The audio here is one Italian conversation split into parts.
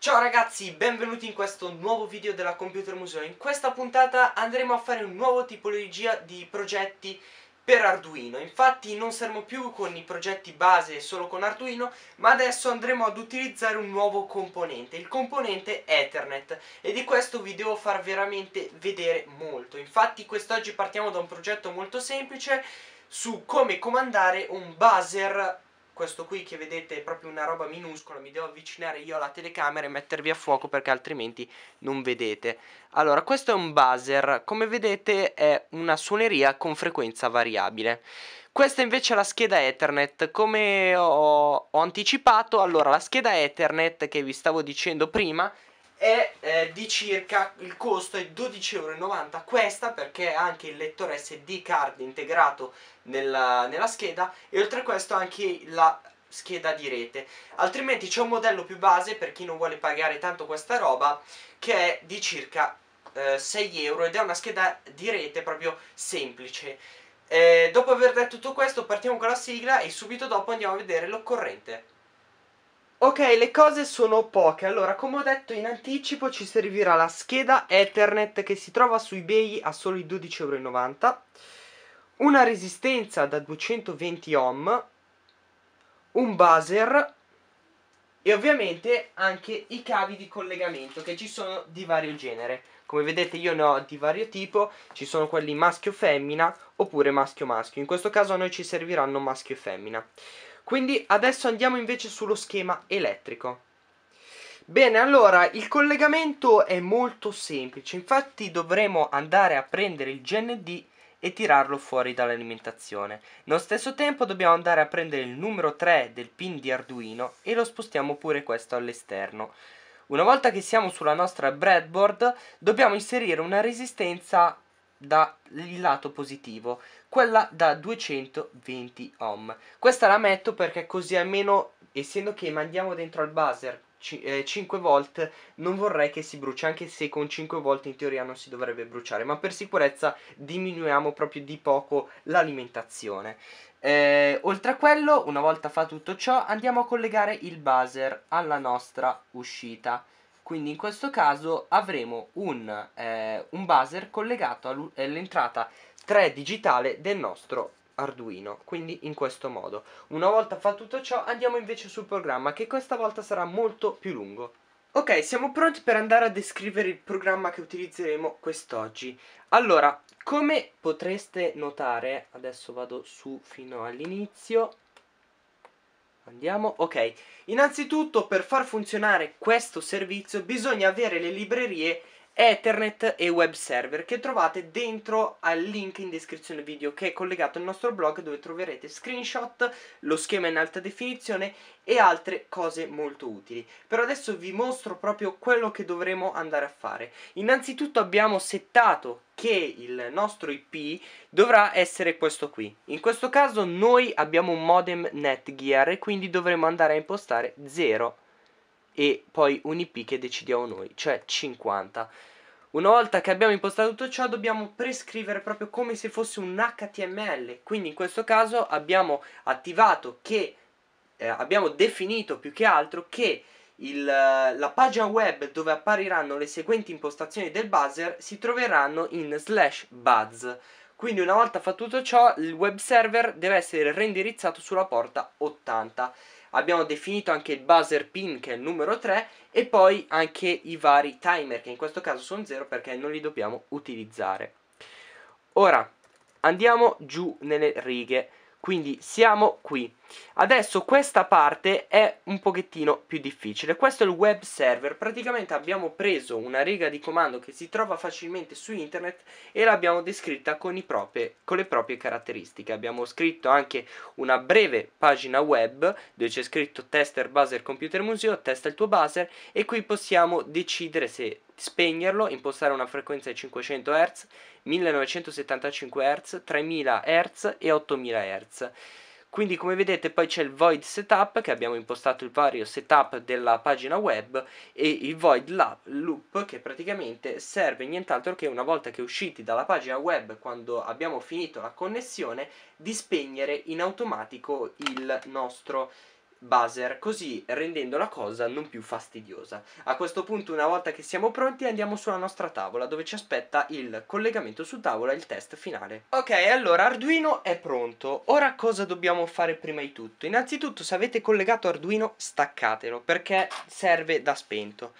Ciao ragazzi, benvenuti in questo nuovo video della Computer Museo. In questa puntata andremo a fare un nuovo tipologia di progetti per Arduino. Infatti non saremo più con i progetti base solo con Arduino, ma adesso andremo ad utilizzare un nuovo componente, il componente Ethernet, e di questo vi devo far veramente vedere molto. Infatti quest'oggi partiamo da un progetto molto semplice su come comandare un buzzer questo qui che vedete è proprio una roba minuscola, mi devo avvicinare io alla telecamera e mettervi a fuoco perché altrimenti non vedete. Allora, questo è un buzzer, come vedete è una suoneria con frequenza variabile. Questa invece è la scheda Ethernet, come ho, ho anticipato, allora la scheda Ethernet che vi stavo dicendo prima è eh, di circa il costo è 12,90€ questa perché ha anche il lettore SD card integrato nella, nella scheda e oltre a questo anche la scheda di rete altrimenti c'è un modello più base per chi non vuole pagare tanto questa roba che è di circa eh, 6 euro ed è una scheda di rete proprio semplice eh, dopo aver detto tutto questo partiamo con la sigla e subito dopo andiamo a vedere l'occorrente Ok, le cose sono poche. Allora, come ho detto in anticipo, ci servirà la scheda Ethernet che si trova su eBay a soli 12,90€, una resistenza da 220 ohm, un buzzer e ovviamente anche i cavi di collegamento che ci sono di vario genere. Come vedete io ne ho di vario tipo, ci sono quelli maschio-femmina oppure maschio-maschio. In questo caso a noi ci serviranno maschio e femmina. Quindi adesso andiamo invece sullo schema elettrico. Bene, allora il collegamento è molto semplice, infatti dovremo andare a prendere il GND e tirarlo fuori dall'alimentazione. Nello stesso tempo dobbiamo andare a prendere il numero 3 del pin di Arduino e lo spostiamo pure questo all'esterno. Una volta che siamo sulla nostra breadboard dobbiamo inserire una resistenza dal lato positivo, quella da 220 ohm. Questa la metto perché così almeno, essendo che mandiamo dentro al buzzer 5 eh, volt, non vorrei che si bruci, anche se con 5 volt in teoria non si dovrebbe bruciare, ma per sicurezza diminuiamo proprio di poco l'alimentazione. Eh, oltre a quello, una volta fa tutto ciò, andiamo a collegare il buzzer alla nostra uscita. Quindi in questo caso avremo un, eh, un buzzer collegato eh, all'entrata 3 digitale del nostro Arduino, quindi in questo modo. Una volta fatto tutto ciò andiamo invece sul programma che questa volta sarà molto più lungo. Ok, siamo pronti per andare a descrivere il programma che utilizzeremo quest'oggi. Allora, come potreste notare, adesso vado su fino all'inizio, Andiamo, ok. Innanzitutto per far funzionare questo servizio bisogna avere le librerie Ethernet e web server che trovate dentro al link in descrizione video che è collegato al nostro blog dove troverete screenshot, lo schema in alta definizione e altre cose molto utili. Però adesso vi mostro proprio quello che dovremo andare a fare. Innanzitutto abbiamo settato che il nostro IP dovrà essere questo qui. In questo caso noi abbiamo un modem Netgear e quindi dovremo andare a impostare 0 e poi un IP che decidiamo noi, cioè 50. Una volta che abbiamo impostato tutto ciò dobbiamo prescrivere proprio come se fosse un HTML, quindi in questo caso abbiamo attivato che, eh, abbiamo definito più che altro che il, eh, la pagina web dove appariranno le seguenti impostazioni del buzzer si troveranno in slash buzz. Quindi una volta fatto tutto ciò il web server deve essere reindirizzato sulla porta 80 abbiamo definito anche il buzzer pin che è il numero 3 e poi anche i vari timer che in questo caso sono 0 perché non li dobbiamo utilizzare. Ora andiamo giù nelle righe. Quindi siamo qui. Adesso questa parte è un pochettino più difficile. Questo è il web server. Praticamente abbiamo preso una riga di comando che si trova facilmente su internet e l'abbiamo descritta con, proprie, con le proprie caratteristiche. Abbiamo scritto anche una breve pagina web dove c'è scritto tester buzzer computer museo, testa il tuo buzzer e qui possiamo decidere se spegnerlo, impostare una frequenza di 500 Hz, 1975 Hz, 3000 Hz e 8000 Hz. Quindi come vedete poi c'è il void setup che abbiamo impostato il vario setup della pagina web e il void loop che praticamente serve nient'altro che una volta che usciti dalla pagina web quando abbiamo finito la connessione di spegnere in automatico il nostro buzzer, così rendendo la cosa non più fastidiosa. A questo punto, una volta che siamo pronti, andiamo sulla nostra tavola, dove ci aspetta il collegamento su tavola e il test finale. Ok, allora Arduino è pronto. Ora cosa dobbiamo fare prima di tutto? Innanzitutto, se avete collegato Arduino, staccatelo, perché serve da spento.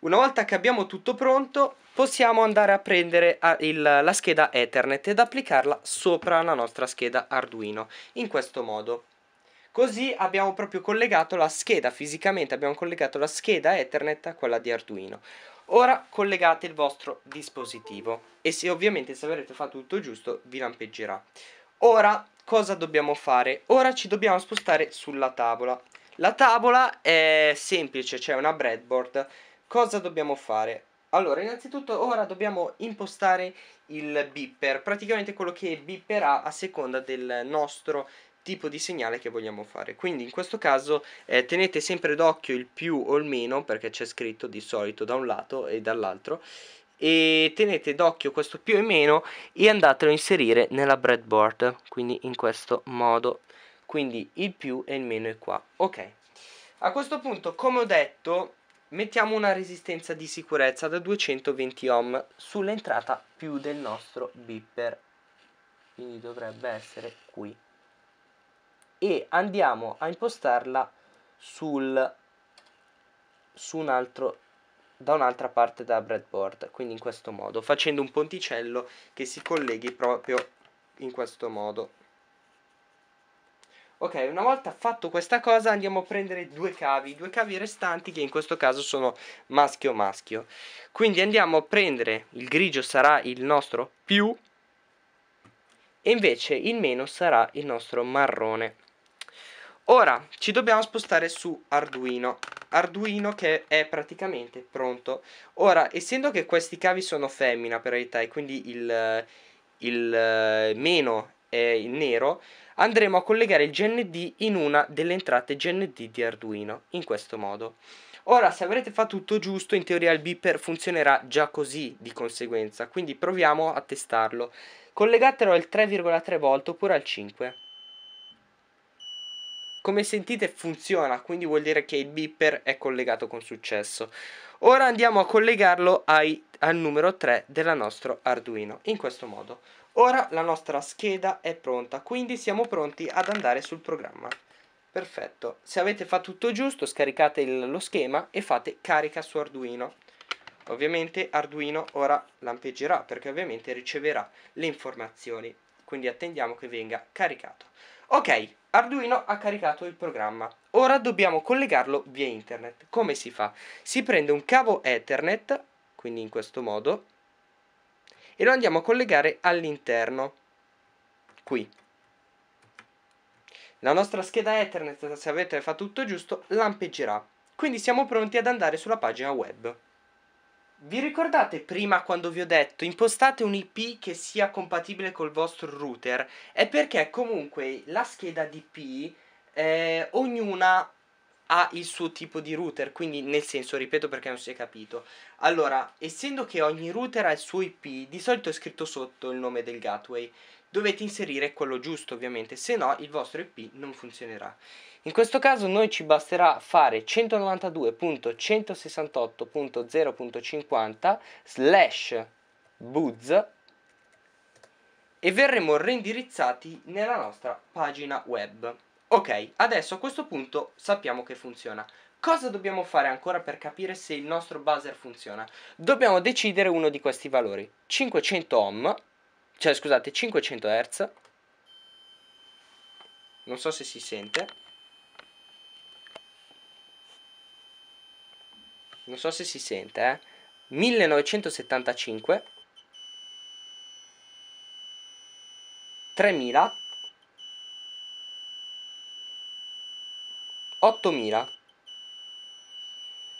Una volta che abbiamo tutto pronto, possiamo andare a prendere ah, il, la scheda Ethernet ed applicarla sopra la nostra scheda Arduino, in questo modo. Così abbiamo proprio collegato la scheda fisicamente, abbiamo collegato la scheda Ethernet a quella di Arduino. Ora collegate il vostro dispositivo e se ovviamente se avrete fatto tutto giusto vi lampeggerà. Ora cosa dobbiamo fare? Ora ci dobbiamo spostare sulla tavola. La tavola è semplice, c'è cioè una breadboard. Cosa dobbiamo fare? Allora, innanzitutto ora dobbiamo impostare il beeper, praticamente quello che bipperà a seconda del nostro tipo di segnale che vogliamo fare. Quindi in questo caso eh, tenete sempre d'occhio il più o il meno perché c'è scritto di solito da un lato e dall'altro e tenete d'occhio questo più e meno e andatelo a inserire nella breadboard, quindi in questo modo. Quindi il più e il meno è qua. Ok. A questo punto, come ho detto, mettiamo una resistenza di sicurezza da 220 ohm sull'entrata più del nostro beeper. Quindi dovrebbe essere qui e andiamo a impostarla sul, su un altro, da un'altra parte da breadboard, quindi in questo modo, facendo un ponticello che si colleghi proprio in questo modo. Ok, una volta fatto questa cosa andiamo a prendere due cavi, due cavi restanti che in questo caso sono maschio-maschio. Quindi andiamo a prendere, il grigio sarà il nostro più e invece il meno sarà il nostro marrone. Ora ci dobbiamo spostare su Arduino, Arduino che è praticamente pronto. Ora, essendo che questi cavi sono femmina per età e quindi il, il eh, meno è il nero, andremo a collegare il GND in una delle entrate GND di Arduino, in questo modo. Ora, se avrete fatto tutto giusto, in teoria il beeper funzionerà già così di conseguenza, quindi proviamo a testarlo. Collegatelo al 3,3 v oppure al 5. Come sentite funziona, quindi vuol dire che il beeper è collegato con successo. Ora andiamo a collegarlo ai, al numero 3 del nostro Arduino, in questo modo. Ora la nostra scheda è pronta, quindi siamo pronti ad andare sul programma. Perfetto, se avete fatto tutto giusto scaricate il, lo schema e fate carica su Arduino. Ovviamente Arduino ora lampeggerà perché ovviamente riceverà le informazioni quindi attendiamo che venga caricato. Ok, Arduino ha caricato il programma. Ora dobbiamo collegarlo via internet. Come si fa? Si prende un cavo Ethernet, quindi in questo modo, e lo andiamo a collegare all'interno, qui. La nostra scheda Ethernet, se avete fatto tutto giusto, lampeggerà. Quindi siamo pronti ad andare sulla pagina web. Vi ricordate prima quando vi ho detto impostate un IP che sia compatibile col vostro router? È perché comunque la scheda DP eh, ognuna ha il suo tipo di router, quindi nel senso, ripeto perché non si è capito. Allora, essendo che ogni router ha il suo IP, di solito è scritto sotto il nome del gateway dovete inserire quello giusto ovviamente, se no il vostro IP non funzionerà. In questo caso noi ci basterà fare 192.168.0.50 slash buzz e verremo reindirizzati nella nostra pagina web. Ok, adesso a questo punto sappiamo che funziona. Cosa dobbiamo fare ancora per capire se il nostro buzzer funziona? Dobbiamo decidere uno di questi valori. 500 ohm cioè scusate 500 Hz non so se si sente non so se si sente eh 1975 3000 8000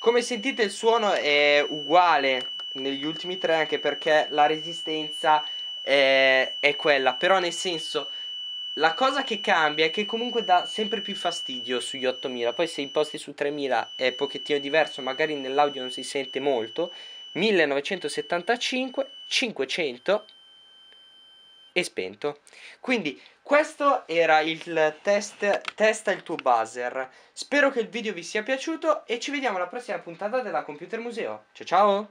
come sentite il suono è uguale negli ultimi tre anche perché la resistenza eh, è quella, però nel senso la cosa che cambia è che comunque dà sempre più fastidio sugli 8000, poi se imposti su 3000 è pochettino diverso, magari nell'audio non si sente molto, 1975, 500 e spento. Quindi questo era il test testa il tuo buzzer. Spero che il video vi sia piaciuto e ci vediamo alla prossima puntata della Computer Museo. Ciao ciao!